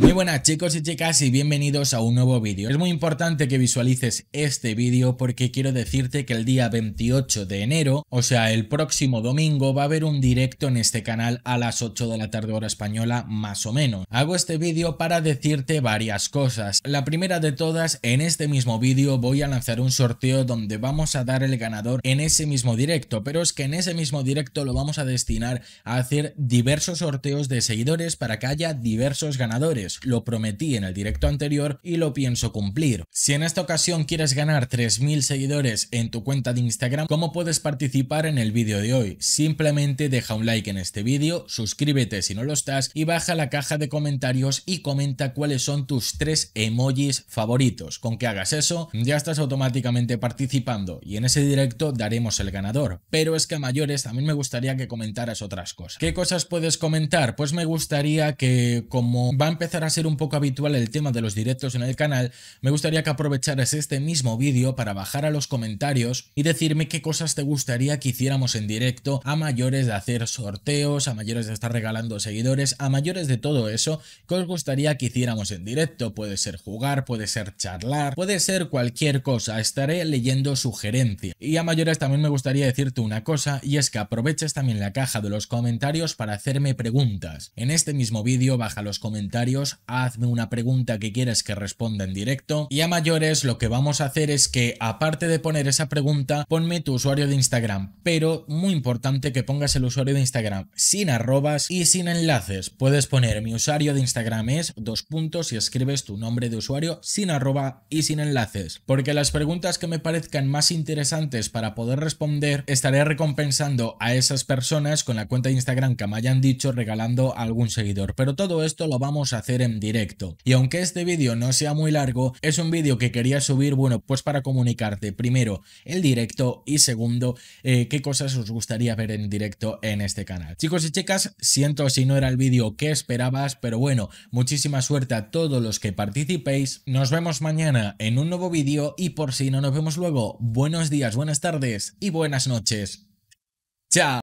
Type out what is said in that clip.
Muy buenas chicos y chicas y bienvenidos a un nuevo vídeo. Es muy importante que visualices este vídeo porque quiero decirte que el día 28 de enero, o sea el próximo domingo, va a haber un directo en este canal a las 8 de la tarde hora española más o menos. Hago este vídeo para decirte varias cosas. La primera de todas, en este mismo vídeo voy a lanzar un sorteo donde vamos a dar el ganador en ese mismo directo, pero es que en ese mismo directo lo vamos a destinar a hacer diversos sorteos de seguidores para que haya diversos ganadores lo prometí en el directo anterior y lo pienso cumplir. Si en esta ocasión quieres ganar 3.000 seguidores en tu cuenta de Instagram, ¿cómo puedes participar en el vídeo de hoy? Simplemente deja un like en este vídeo, suscríbete si no lo estás y baja la caja de comentarios y comenta cuáles son tus tres emojis favoritos. Con que hagas eso, ya estás automáticamente participando y en ese directo daremos el ganador. Pero es que a mayores también me gustaría que comentaras otras cosas. ¿Qué cosas puedes comentar? Pues me gustaría que como va a empezar a ser un poco habitual el tema de los directos en el canal, me gustaría que aprovecharas este mismo vídeo para bajar a los comentarios y decirme qué cosas te gustaría que hiciéramos en directo, a mayores de hacer sorteos, a mayores de estar regalando seguidores, a mayores de todo eso, que os gustaría que hiciéramos en directo. Puede ser jugar, puede ser charlar, puede ser cualquier cosa. Estaré leyendo sugerencias. Y a mayores también me gustaría decirte una cosa, y es que aproveches también la caja de los comentarios para hacerme preguntas. En este mismo vídeo baja los comentarios hazme una pregunta que quieres que responda en directo y a mayores lo que vamos a hacer es que aparte de poner esa pregunta, ponme tu usuario de Instagram, pero muy importante que pongas el usuario de Instagram sin arrobas y sin enlaces. Puedes poner mi usuario de Instagram es dos puntos y escribes tu nombre de usuario sin arroba y sin enlaces, porque las preguntas que me parezcan más interesantes para poder responder estaré recompensando a esas personas con la cuenta de Instagram que me hayan dicho regalando a algún seguidor, pero todo esto lo vamos a hacer en directo. Y aunque este vídeo no sea muy largo, es un vídeo que quería subir, bueno, pues para comunicarte primero el directo y segundo eh, qué cosas os gustaría ver en directo en este canal. Chicos y chicas, siento si no era el vídeo que esperabas, pero bueno, muchísima suerte a todos los que participéis. Nos vemos mañana en un nuevo vídeo y por si no nos vemos luego, buenos días, buenas tardes y buenas noches. ¡Chao!